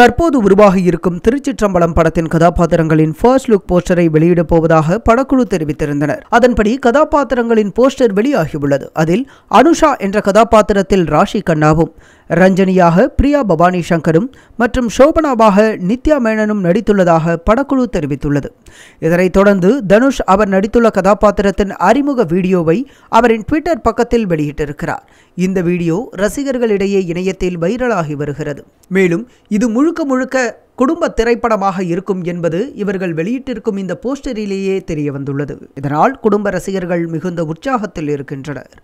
தற்போது உருவாகியிருக்கும் திருச்சிற்றம்பலம் படத்தின் கதாபாத்திரங்களின் ஃபர்ஸ்ட் லுக் போஸ்டரை வெளியிடப் போவதாக படக்குழு தெரிவித்திருந்தனர் அதன்படி கதாபாத்திரங்களின் போஸ்டர் வெளியாகியுள்ளது அதில் அனுஷா என்ற கதாபாத்திரத்தில் ராஷி கண்ணாவும் ரஞ்சனியாக பிரியா பவானி சங்கரும் மற்றும் ஷோபனாவாக நித்யா மேனனும் நடித்துள்ளதாக படக்குழு தெரிவித்துள்ளது இதனைத் தொடர்ந்து தனுஷ் அவர் நடித்துள்ள கதாபாத்திரத்தின் அறிமுக வீடியோவை அவரின் ட்விட்டர் பக்கத்தில் வெளியிட்டிருக்கிறார் இந்த வீடியோ ரசிகர்களிடையே இணையத்தில் வைரலாகி வருகிறது மேலும் இது முழுக்க முழுக்க குடும்ப திரைப்படமாக இருக்கும் என்பது இவர்கள் வெளியிட்டிருக்கும் இந்த போஸ்டரிலேயே தெரிய வந்துள்ளது இதனால் குடும்ப ரசிகர்கள் மிகுந்த உற்சாகத்தில் இருக்கின்றனர்